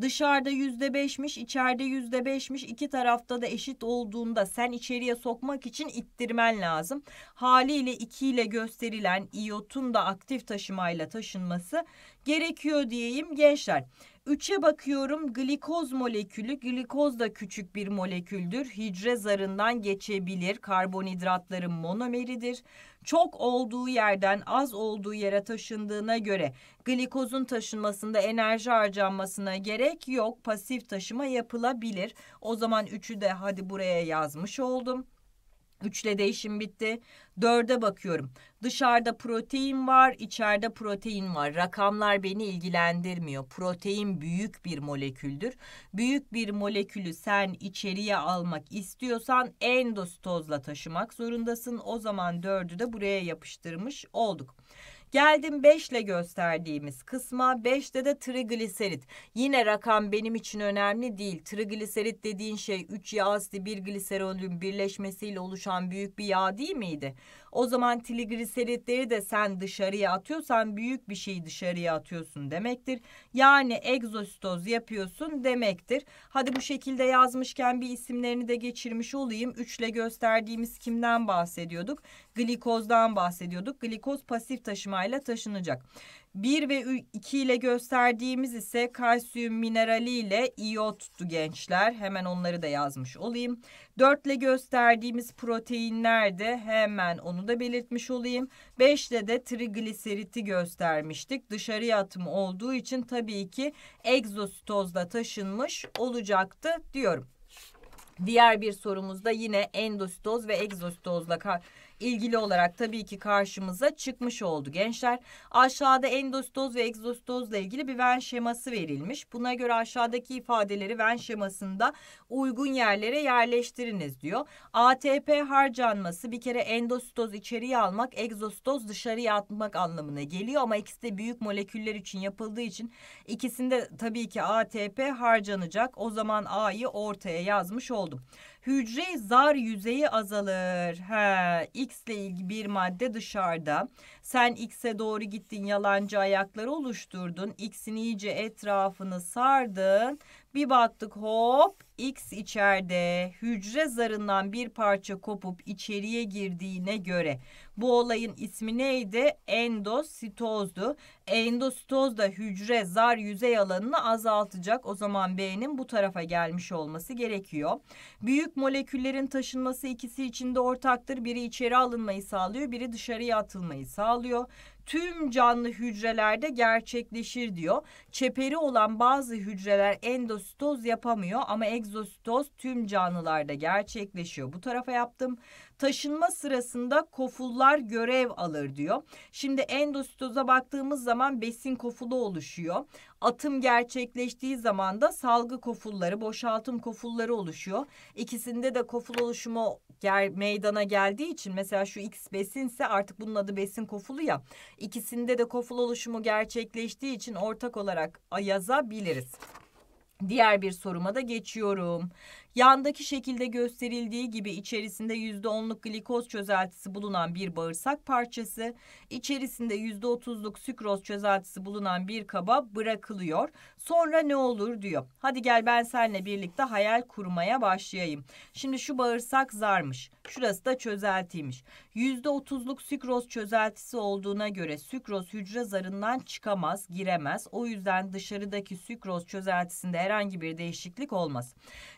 Dışarıda yüzde beşmiş, içeride yüzde beşmiş. iki tarafta da eşit olduğunda sen içeriye sokmak için ittirmen lazım. Haliyle ile gösterilen iyotun da aktif taşımayla taşınması gerekiyor diyeyim gençler. 3'e bakıyorum glikoz molekülü glikoz da küçük bir moleküldür. Hücre zarından geçebilir. Karbonhidratların monomeridir çok olduğu yerden az olduğu yere taşındığına göre glikozun taşınmasında enerji harcanmasına gerek yok. Pasif taşıma yapılabilir. O zaman 3'ü de hadi buraya yazmış oldum. Üçle değişim bitti. Dörde bakıyorum. Dışarıda protein var, içeride protein var. Rakamlar beni ilgilendirmiyor. Protein büyük bir moleküldür. Büyük bir molekülü sen içeriye almak istiyorsan endostozla taşımak zorundasın. O zaman dördü de buraya yapıştırmış olduk. Geldim 5 ile gösterdiğimiz kısma. 5'te de trigliserit. Yine rakam benim için önemli değil. Trigliserit dediğin şey 3 yağ asidi 1 gliserolün birleşmesiyle oluşan büyük bir yağ değil miydi? O zaman trigliseritleri de sen dışarıya atıyorsan büyük bir şeyi dışarıya atıyorsun demektir. Yani egzositoz yapıyorsun demektir. Hadi bu şekilde yazmışken bir isimlerini de geçirmiş olayım. Üçle gösterdiğimiz kimden bahsediyorduk? Glikozdan bahsediyorduk. Glikoz pasif taşımayla taşınacak. 1 ve 2 ile gösterdiğimiz ise kalsiyum minerali ile iyottu gençler. Hemen onları da yazmış olayım. 4 ile gösterdiğimiz proteinler de hemen onu da belirtmiş olayım. 5 ile de trigliseriti göstermiştik. Dışarı atım olduğu için tabii ki egzositozla taşınmış olacaktı diyorum. Diğer bir sorumuzda yine endositoz ve egzositozla karşılaştık ilgili olarak tabii ki karşımıza çıkmış oldu gençler. Aşağıda endostoz ve egzostozla ilgili bir ven şeması verilmiş. Buna göre aşağıdaki ifadeleri ven şemasında uygun yerlere yerleştiriniz diyor. ATP harcanması bir kere endostoz içeriye almak, egzostoz dışarıya atmak anlamına geliyor ama ikisi de büyük moleküller için yapıldığı için ikisinde tabii ki ATP harcanacak. O zaman A'yı ortaya yazmış oldum hücre zar yüzeyi azalır. He, X ile ilgili bir madde dışarıda. Sen X'e doğru gittin yalancı ayakları oluşturdun. X'in iyice etrafını sardın. Bir baktık hop X içeride hücre zarından bir parça kopup içeriye girdiğine göre bu olayın ismi neydi? Endositozdu. Endositoz da hücre zar yüzey alanını azaltacak. O zaman B'nin bu tarafa gelmiş olması gerekiyor. Büyük moleküllerin taşınması ikisi içinde ortaktır. Biri içeri alınmayı sağlıyor, biri dışarıya atılmayı sağlıyor tüm canlı hücrelerde gerçekleşir diyor. Çeperi olan bazı hücreler endositoz yapamıyor ama egzositoz tüm canlılarda gerçekleşiyor. Bu tarafa yaptım. Taşınma sırasında kofullar görev alır diyor. Şimdi endositoza baktığımız zaman besin kofulu oluşuyor. Atım gerçekleştiği zaman da salgı kofulları, boşaltım kofulları oluşuyor. İkisinde de koful oluşumu ger meydana geldiği için mesela şu X besinse artık bunun adı besin kofulu ya. İkisinde de koful oluşumu gerçekleştiği için ortak olarak yazabiliriz. Diğer bir soruma da geçiyorum. Yandaki şekilde gösterildiği gibi içerisinde %10'luk glikoz çözeltisi bulunan bir bağırsak parçası, içerisinde %30'luk sükroz çözeltisi bulunan bir kaba bırakılıyor. Sonra ne olur diyor. Hadi gel ben seninle birlikte hayal kurmaya başlayayım. Şimdi şu bağırsak zarmış. Şurası da çözeltiymiş. %30'luk sükroz çözeltisi olduğuna göre sükroz hücre zarından çıkamaz, giremez. O yüzden dışarıdaki sükroz çözeltisinde herhangi bir değişiklik olmaz.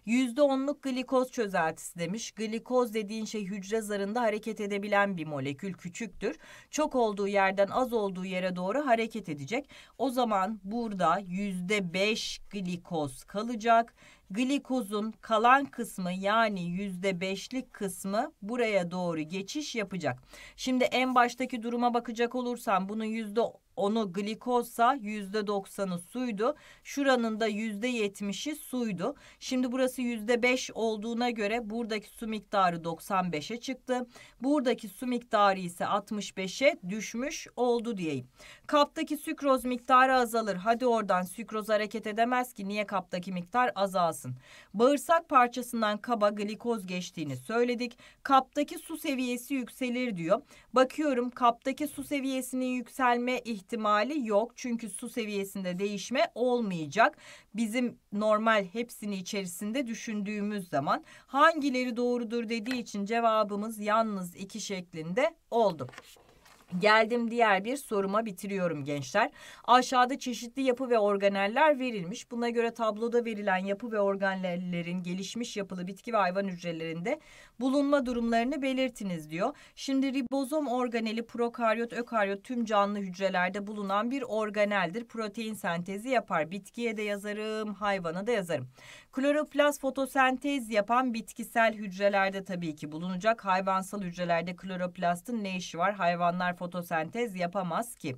%30 %10'luk glikoz çözeltisi demiş. Glikoz dediğin şey hücre zarında hareket edebilen bir molekül küçüktür. Çok olduğu yerden az olduğu yere doğru hareket edecek. O zaman burada %5 glikoz kalacak. Glikozun kalan kısmı yani %5'lik kısmı buraya doğru geçiş yapacak. Şimdi en baştaki duruma bakacak olursam bunun %10 onu glikozsa yüzde doksanı suydu. Şuranın da yüzde yetmişi suydu. Şimdi burası yüzde beş olduğuna göre buradaki su miktarı 95'e çıktı. Buradaki su miktarı ise 65'e düşmüş oldu diyeyim. Kaptaki sükroz miktarı azalır. Hadi oradan sükroz hareket edemez ki niye kaptaki miktar azalsın. Bağırsak parçasından kaba glikoz geçtiğini söyledik. Kaptaki su seviyesi yükselir diyor. Bakıyorum kaptaki su seviyesinin yükselme ihtiyacı ihtimali yok. Çünkü su seviyesinde değişme olmayacak. Bizim normal hepsini içerisinde düşündüğümüz zaman hangileri doğrudur dediği için cevabımız yalnız iki şeklinde oldu. Geldim diğer bir soruma bitiriyorum gençler. Aşağıda çeşitli yapı ve organeller verilmiş. Buna göre tabloda verilen yapı ve organellerin gelişmiş yapılı bitki ve hayvan hücrelerinde bulunma durumlarını belirtiniz diyor. Şimdi ribozom organeli prokaryot, ökaryot tüm canlı hücrelerde bulunan bir organeldir. Protein sentezi yapar. Bitkiye de yazarım, hayvana da yazarım. Kloroplast fotosentez yapan bitkisel hücrelerde tabii ki bulunacak. Hayvansal hücrelerde kloroplastın ne işi var? Hayvanlar fotosentez yapamaz ki.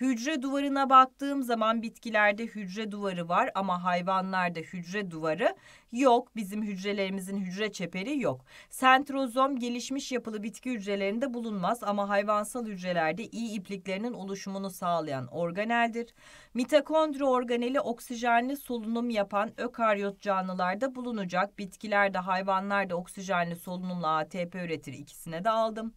Hücre duvarına baktığım zaman bitkilerde hücre duvarı var ama hayvanlarda hücre duvarı yok. Bizim hücrelerimizin hücre çeperi yok. Sentrozom gelişmiş yapılı bitki hücrelerinde bulunmaz ama hayvansal hücrelerde iyi ipliklerinin oluşumunu sağlayan organeldir. Mitokondri organeli oksijenli solunum yapan ökaryot canlı canlılarda bulunacak. Bitkilerde, hayvanlarda oksijenli solunumla ATP üretir. İkisine de aldım.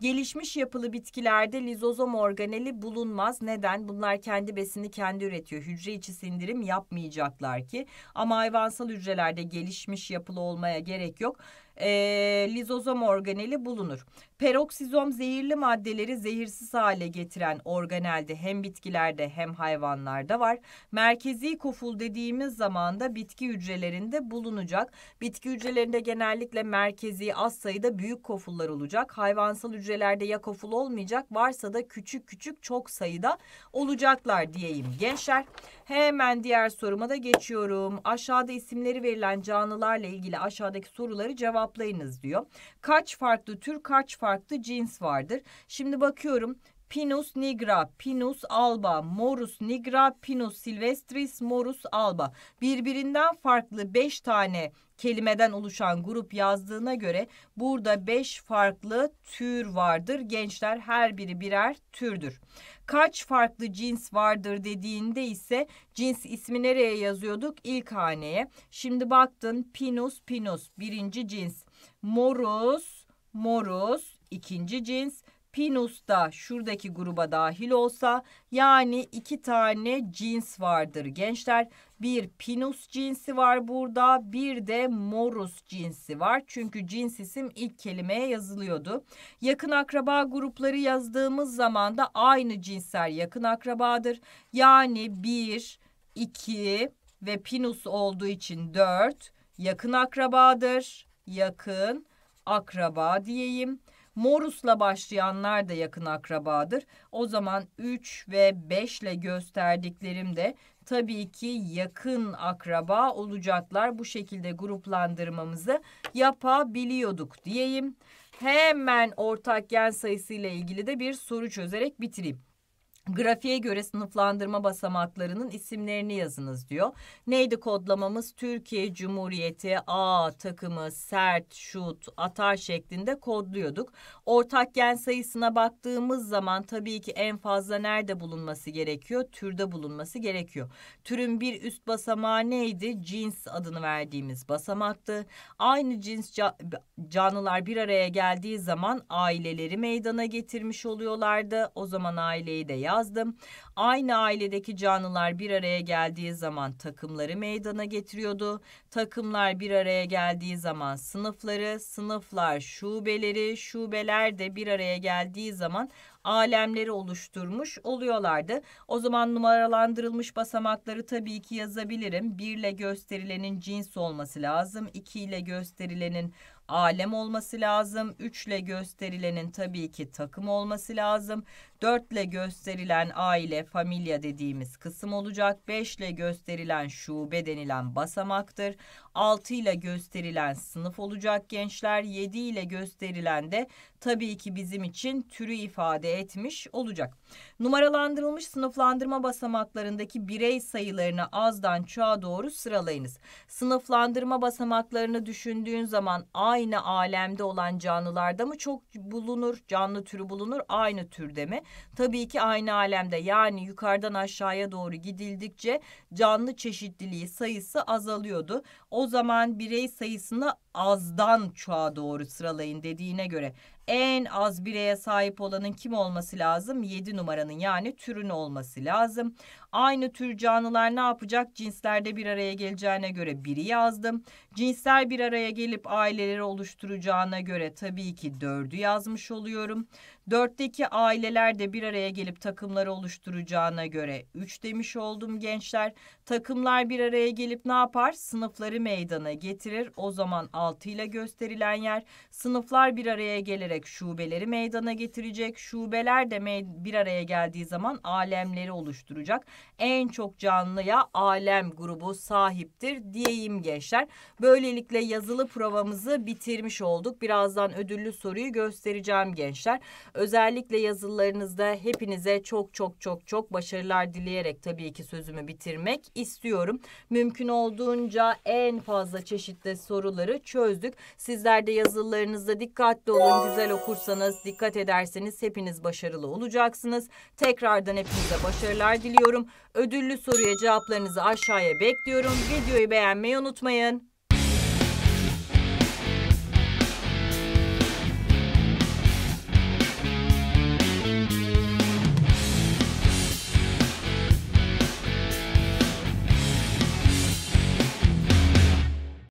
Gelişmiş yapılı bitkilerde lizozom organeli bulunmaz. Neden? Bunlar kendi besini kendi üretiyor. Hücre içi sindirim yapmayacaklar ki. Ama hayvansal hücrelerde gelişmiş yapılı olmaya gerek yok e, lizozom organeli bulunur. Peroksizom zehirli maddeleri zehirsiz hale getiren organelde hem bitkilerde hem hayvanlarda var. Merkezi koful dediğimiz zaman da bitki hücrelerinde bulunacak. Bitki hücrelerinde genellikle merkezi az sayıda büyük kofullar olacak. Hayvan oransal hücrelerde ya koful olmayacak varsa da küçük küçük çok sayıda olacaklar diyeyim gençler. Hemen diğer soruma da geçiyorum. Aşağıda isimleri verilen canlılarla ilgili aşağıdaki soruları cevaplayınız diyor. Kaç farklı tür kaç farklı cins vardır? Şimdi bakıyorum Pinus nigra, Pinus alba, Morus nigra, Pinus silvestris, Morus alba. Birbirinden farklı 5 tane kelimeden oluşan grup yazdığına göre burada beş farklı tür vardır. Gençler her biri birer türdür. Kaç farklı cins vardır dediğinde ise cins ismi nereye yazıyorduk? İlk haneye. Şimdi baktın pinus pinus birinci cins. Morus morus ikinci cins. Pinus da şuradaki gruba dahil olsa yani iki tane cins vardır gençler. Bir Pinus cinsi var burada bir de Morus cinsi var. Çünkü cins isim ilk kelimeye yazılıyordu. Yakın akraba grupları yazdığımız zaman da aynı cinsler yakın akrabadır. Yani bir iki ve Pinus olduğu için dört yakın akrabadır. Yakın akraba diyeyim. Morus'la başlayanlar da yakın akrabadır. O zaman 3 ve 5 ile gösterdiklerim de tabii ki yakın akraba olacaklar. Bu şekilde gruplandırmamızı yapabiliyorduk diyeyim. Hemen ortak gen sayısı ile ilgili de bir soru çözerek bitireyim. Grafiğe göre sınıflandırma basamaklarının isimlerini yazınız diyor. Neydi kodlamamız? Türkiye Cumhuriyeti A takımı sert, şut, atar şeklinde kodluyorduk. Ortak gen sayısına baktığımız zaman tabii ki en fazla nerede bulunması gerekiyor? Türde bulunması gerekiyor. Türün bir üst basamağı neydi? Cins adını verdiğimiz basamaktı. Aynı cins canlılar bir araya geldiği zaman aileleri meydana getirmiş oluyorlardı. O zaman aileyi de yaz yazdım. Aynı ailedeki canlılar bir araya geldiği zaman takımları meydana getiriyordu. Takımlar bir araya geldiği zaman sınıfları, sınıflar şubeleri, şubeler de bir araya geldiği zaman alemleri oluşturmuş oluyorlardı. O zaman numaralandırılmış basamakları tabii ki yazabilirim. 1 ile gösterilenin cins olması lazım. 2 ile gösterilenin alem olması lazım. 3 ile gösterilenin tabii ki takım olması lazım. 4 ile gösterilen aile, familya dediğimiz kısım olacak. 5 ile gösterilen şube denilen basamaktır. 6 ile gösterilen sınıf olacak gençler. 7 ile gösterilen de tabii ki bizim için türü ifade etmiş olacak. Numaralandırılmış sınıflandırma basamaklarındaki birey sayılarını azdan çoğa doğru sıralayınız. Sınıflandırma basamaklarını düşündüğün zaman aynı alemde olan canlılarda mı çok bulunur, canlı türü bulunur, aynı türde mi? Tabii ki aynı alemde yani yukarıdan aşağıya doğru gidildikçe canlı çeşitliliği sayısı azalıyordu. O zaman birey sayısını azdan çoğa doğru sıralayın dediğine göre en az bireye sahip olanın kim olması lazım? 7 numaranın yani türün olması lazım. Aynı tür canlılar ne yapacak? Cinslerde bir araya geleceğine göre biri yazdım. Cinsler bir araya gelip aileleri oluşturacağına göre tabii ki dördü yazmış oluyorum. Dörtteki aileler de bir araya gelip takımları oluşturacağına göre üç demiş oldum gençler. Takımlar bir araya gelip ne yapar? Sınıfları meydana getirir. O zaman 6 ile gösterilen yer sınıflar bir araya gelerek şubeleri meydana getirecek. Şubeler de bir araya geldiği zaman alemleri oluşturacak. En çok canlıya alem grubu sahiptir diyeyim gençler. Böylelikle yazılı provamızı bitirmiş olduk. Birazdan ödüllü soruyu göstereceğim gençler. Özellikle yazılarınızda hepinize çok çok çok çok başarılar dileyerek tabii ki sözümü bitirmek istiyorum. Mümkün olduğunca en fazla çeşitli soruları çözmek çözdük. Sizler de yazılılarınızda dikkatli olun. Güzel okursanız, dikkat ederseniz hepiniz başarılı olacaksınız. Tekrardan hepinize başarılar diliyorum. Ödüllü soruya cevaplarınızı aşağıya bekliyorum. Videoyu beğenmeyi unutmayın.